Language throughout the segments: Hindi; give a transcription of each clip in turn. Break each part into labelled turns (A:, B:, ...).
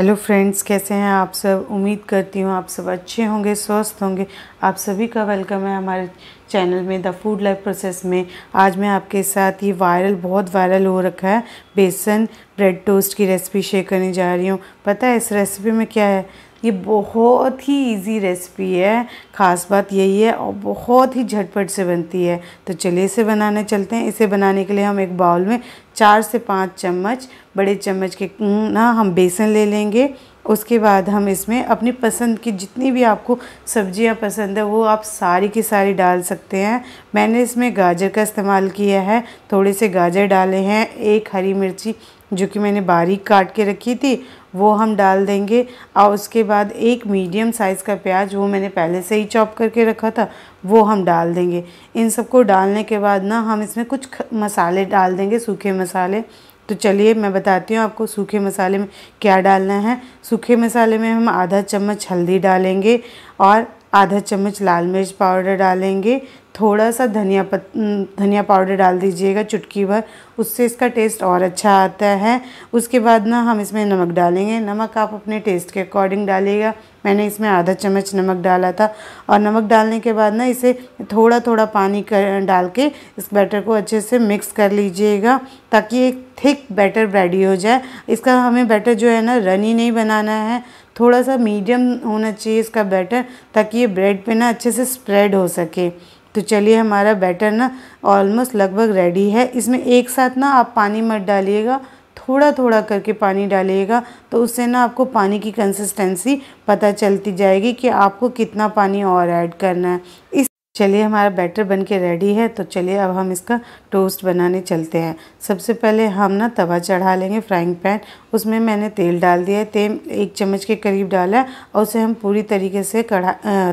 A: हेलो फ्रेंड्स कैसे हैं आप सब उम्मीद करती हूँ आप सब अच्छे होंगे स्वस्थ होंगे आप सभी का वेलकम है हमारे चैनल में द फूड लाइफ प्रोसेस में आज मैं आपके साथ ये वायरल बहुत वायरल हो रखा है बेसन ब्रेड टोस्ट की रेसिपी शेयर करने जा रही हूँ पता है इस रेसिपी में क्या है ये बहुत ही इजी रेसिपी है ख़ास बात यही है और बहुत ही झटपट से बनती है तो चलिए इसे बनाने चलते हैं इसे बनाने के लिए हम एक बाउल में चार से पाँच चम्मच बड़े चम्मच के हम्म, ना हम बेसन ले लेंगे उसके बाद हम इसमें अपनी पसंद की जितनी भी आपको सब्जियां पसंद है वो आप सारी की सारी डाल सकते हैं मैंने इसमें गाजर का इस्तेमाल किया है थोड़े से गाजर डाले हैं एक हरी मिर्ची जो कि मैंने बारीक काट के रखी थी वो हम डाल देंगे और उसके बाद एक मीडियम साइज़ का प्याज वो मैंने पहले से ही चॉप करके रखा था वो हम डाल देंगे इन सबको डालने के बाद ना हम इसमें कुछ मसाले डाल देंगे सूखे मसाले तो चलिए मैं बताती हूँ आपको सूखे मसाले में क्या डालना है सूखे मसाले में हम आधा चम्मच हल्दी डालेंगे और आधा चम्मच लाल मिर्च पाउडर डालेंगे थोड़ा सा धनिया पत धनिया पाउडर डाल दीजिएगा चुटकी भर उससे इसका टेस्ट और अच्छा आता है उसके बाद ना हम इसमें नमक डालेंगे नमक आप अपने टेस्ट के अकॉर्डिंग डालिएगा मैंने इसमें आधा चम्मच नमक डाला था और नमक डालने के बाद ना इसे थोड़ा थोड़ा पानी कर डाल के इस बैटर को अच्छे से मिक्स कर लीजिएगा ताकि एक थिक बैटर रेडी हो जाए इसका हमें बैटर जो है ना रनी नहीं बनाना है थोड़ा सा मीडियम होना चाहिए इसका बैटर ताकि ये ब्रेड पे ना अच्छे से स्प्रेड हो सके तो चलिए हमारा बैटर ना ऑलमोस्ट लगभग रेडी है इसमें एक साथ ना आप पानी मत डालिएगा थोड़ा थोड़ा करके पानी डालिएगा तो उससे ना आपको पानी की कंसिस्टेंसी पता चलती जाएगी कि आपको कितना पानी और ऐड करना है इस चलिए हमारा बैटर बन के रेडी है तो चलिए अब हम इसका टोस्ट बनाने चलते हैं सबसे पहले हम ना तवा चढ़ा लेंगे फ्राइंग पैन उसमें मैंने तेल डाल दिया है तेल एक चम्मच के करीब डाला है और उसे हम पूरी तरीके से कढ़ा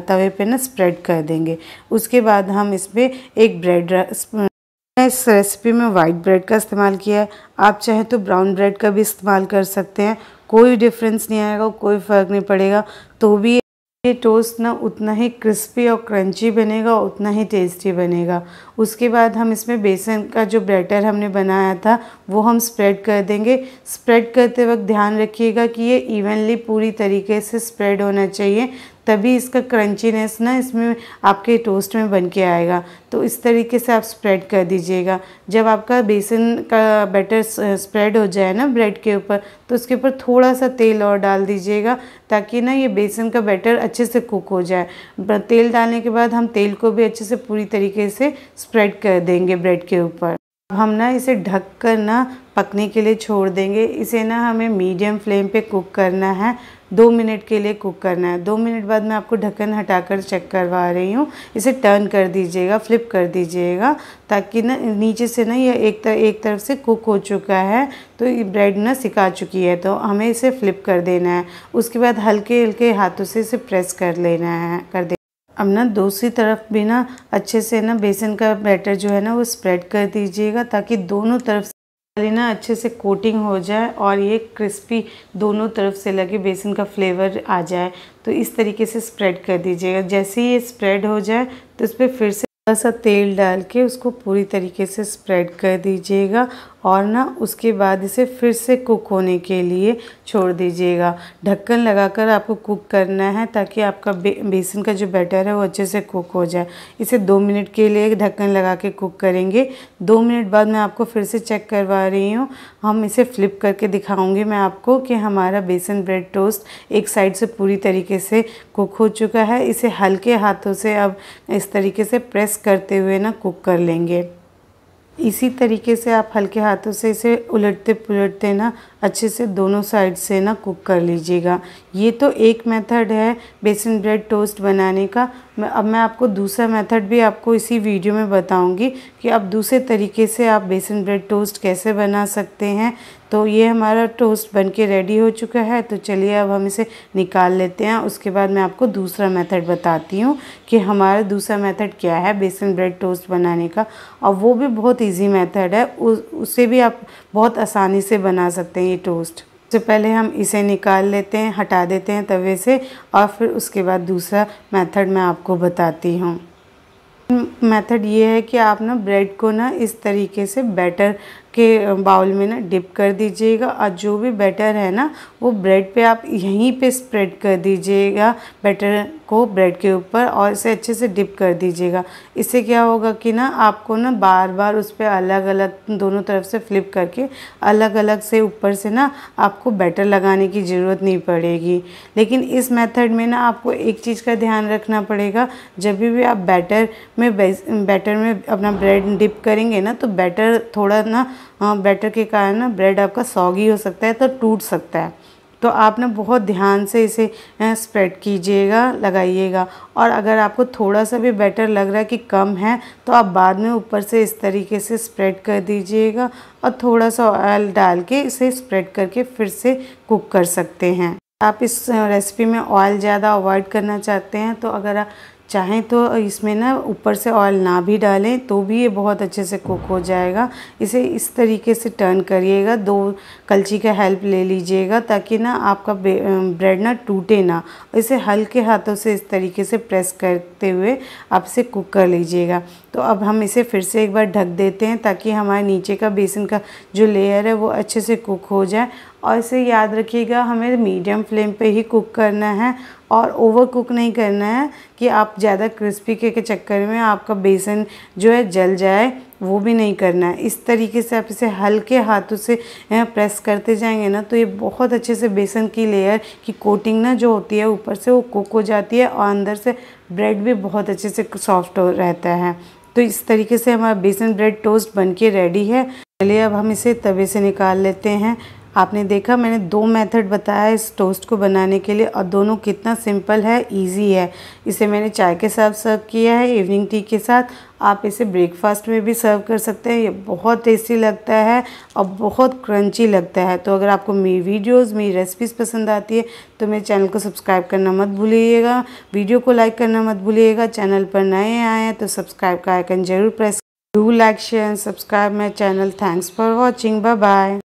A: तवे पे ना स्प्रेड कर देंगे उसके बाद हम इस पर एक ब्रेड मैं इस रेसिपी में वाइट ब्रेड का इस्तेमाल किया है आप चाहें तो ब्राउन ब्रेड का भी इस्तेमाल कर सकते हैं कोई डिफरेंस नहीं आएगा कोई फ़र्क नहीं पड़ेगा तो भी ये टोस्ट ना उतना ही क्रिस्पी और क्रंची बनेगा उतना ही टेस्टी बनेगा उसके बाद हम इसमें बेसन का जो ब्रेटर हमने बनाया था वो हम स्प्रेड कर देंगे स्प्रेड करते वक्त ध्यान रखिएगा कि ये इवनली पूरी तरीके से स्प्रेड होना चाहिए तभी इसका क्रंचीनेस ना इसमें आपके टोस्ट में बन के आएगा तो इस तरीके से आप स्प्रेड कर दीजिएगा जब आपका बेसन का बैटर स्प्रेड हो जाए ना ब्रेड के ऊपर तो उसके ऊपर थोड़ा सा तेल और डाल दीजिएगा ताकि ना ये बेसन का बैटर अच्छे से कुक हो जाए तेल डालने के बाद हम तेल को भी अच्छे से पूरी तरीके से स्प्रेड कर देंगे ब्रेड के ऊपर हम ना इसे ढक कर ना पकने के लिए छोड़ देंगे इसे ना हमें मीडियम फ्लेम पे कुक करना है दो मिनट के लिए कुक करना है दो मिनट बाद मैं आपको ढक्कन हटाकर चेक करवा रही हूँ इसे टर्न कर दीजिएगा फ्लिप कर दीजिएगा ताकि ना नीचे से ना ये एक तरफ एक तरफ से कुक हो चुका है तो ये ब्रेड ना सिका चुकी है तो हमें इसे फ्लिप कर देना है उसके बाद हल्के हल्के हाथों से इसे प्रेस कर लेना है कर दे अब ना दूसरी तरफ भी ना अच्छे से ना बेसन का बैटर जो है ना वो स्प्रेड कर दीजिएगा ताकि दोनों तरफ ना अच्छे से कोटिंग हो जाए और ये क्रिस्पी दोनों तरफ से लगे बेसन का फ्लेवर आ जाए तो इस तरीके से स्प्रेड कर दीजिएगा जैसे ही ये स्प्रेड हो जाए तो इस पर फिर से थोड़ा सा तेल डाल के उसको पूरी तरीके से स्प्रेड कर दीजिएगा और ना उसके बाद इसे फिर से कुक होने के लिए छोड़ दीजिएगा ढक्कन लगाकर आपको कुक करना है ताकि आपका बे, बेसन का जो बैटर है वो अच्छे से कुक हो जाए इसे दो मिनट के लिए ढक्कन लगा के कुक करेंगे दो मिनट बाद मैं आपको फिर से चेक करवा रही हूँ हम इसे फ्लिप करके दिखाऊँगी मैं आपको कि हमारा बेसन ब्रेड टोस्ट एक साइड से पूरी तरीके से कुक हो चुका है इसे हल्के हाथों से अब इस तरीके से प्रेस करते हुए ना कुक कर लेंगे इसी तरीके से आप हल्के हाथों से इसे उलटते पुलटते ना अच्छे से दोनों साइड से ना कुक कर लीजिएगा ये तो एक मेथड है बेसन ब्रेड टोस्ट बनाने का मैं अब मैं आपको दूसरा मेथड भी आपको इसी वीडियो में बताऊंगी कि आप दूसरे तरीके से आप बेसन ब्रेड टोस्ट कैसे बना सकते हैं तो ये हमारा टोस्ट बनके रेडी हो चुका है तो चलिए अब हम इसे निकाल लेते हैं उसके बाद मैं आपको दूसरा मेथड बताती हूँ कि हमारा दूसरा मेथड क्या है बेसन ब्रेड टोस्ट बनाने का और वो भी बहुत इजी मेथड है उ, उसे भी आप बहुत आसानी से बना सकते हैं ये टोस्ट तो सबसे पहले हम इसे निकाल लेते हैं हटा देते हैं तवे से और फिर उसके बाद दूसरा मैथड मैं आपको बताती हूँ मेथड ये है कि आप ना ब्रेड को ना इस तरीके से बैटर के बाउल में ना डिप कर दीजिएगा और जो भी बैटर है ना वो ब्रेड पे आप यहीं पे स्प्रेड कर दीजिएगा बैटर को ब्रेड के ऊपर और इसे अच्छे से डिप कर दीजिएगा इससे क्या होगा कि ना आपको ना बार बार उस पर अलग अलग दोनों तरफ से फ्लिप करके अलग अलग से ऊपर से ना आपको बैटर लगाने की ज़रूरत नहीं पड़ेगी लेकिन इस मेथड में ना आपको एक चीज़ का ध्यान रखना पड़ेगा जब भी आप बैटर में बैटर में अपना ब्रेड डिप करेंगे ना तो बैटर थोड़ा ना हाँ, बैटर के कारण ना ब्रेड आपका सॉगी हो सकता है तो टूट सकता है तो आप ना बहुत ध्यान से इसे स्प्रेड कीजिएगा लगाइएगा और अगर आपको थोड़ा सा भी बैटर लग रहा है कि कम है तो आप बाद में ऊपर से इस तरीके से स्प्रेड कर दीजिएगा और थोड़ा सा ऑयल डाल के इसे स्प्रेड करके फिर से कुक कर सकते हैं आप इस रेसिपी में ऑयल ज़्यादा अवॉइड करना चाहते हैं तो अगर आप चाहें तो इसमें ना ऊपर से ऑयल ना भी डालें तो भी ये बहुत अच्छे से कुक हो जाएगा इसे इस तरीके से टर्न करिएगा दो कलची का हेल्प ले लीजिएगा ताकि ना आपका ब्रेड ना टूटे ना इसे हल्के हाथों से इस तरीके से प्रेस करते हुए आप इसे कुक कर लीजिएगा तो अब हम इसे फिर से एक बार ढक देते हैं ताकि हमारे नीचे का बेसन का जो लेयर है वो अच्छे से कुक हो जाए और इसे याद रखिएगा हमें मीडियम फ्लेम पे ही कुक करना है और ओवर कुक नहीं करना है कि आप ज़्यादा क्रिस्पी के, के चक्कर में आपका बेसन जो है जल जाए वो भी नहीं करना है इस तरीके से आप इसे हल्के हाथों से प्रेस करते जाएंगे ना तो ये बहुत अच्छे से बेसन की लेयर की कोटिंग ना जो होती है ऊपर से वो कुक हो जाती है और अंदर से ब्रेड भी बहुत अच्छे से सॉफ्ट हो रहता है तो इस तरीके से हमारा बेसन ब्रेड टोस्ट के रेडी है चलिए अब हम इसे तवे से निकाल लेते हैं आपने देखा मैंने दो मेथड बताया इस टोस्ट को बनाने के लिए और दोनों कितना सिंपल है इजी है इसे मैंने चाय के साथ सर्व किया है इवनिंग टी के साथ आप इसे ब्रेकफास्ट में भी सर्व कर सकते हैं ये बहुत टेस्टी लगता है और बहुत क्रंची लगता है तो अगर आपको मेरी वीडियोस मेरी रेसिपीज़ पसंद आती है तो मेरे चैनल को सब्सक्राइब करना मत भूलिएगा वीडियो को लाइक करना मत भूलिएगा चैनल पर नए आए हैं तो सब्सक्राइब का आइकन ज़रूर press do like share and subscribe my channel thanks for watching bye bye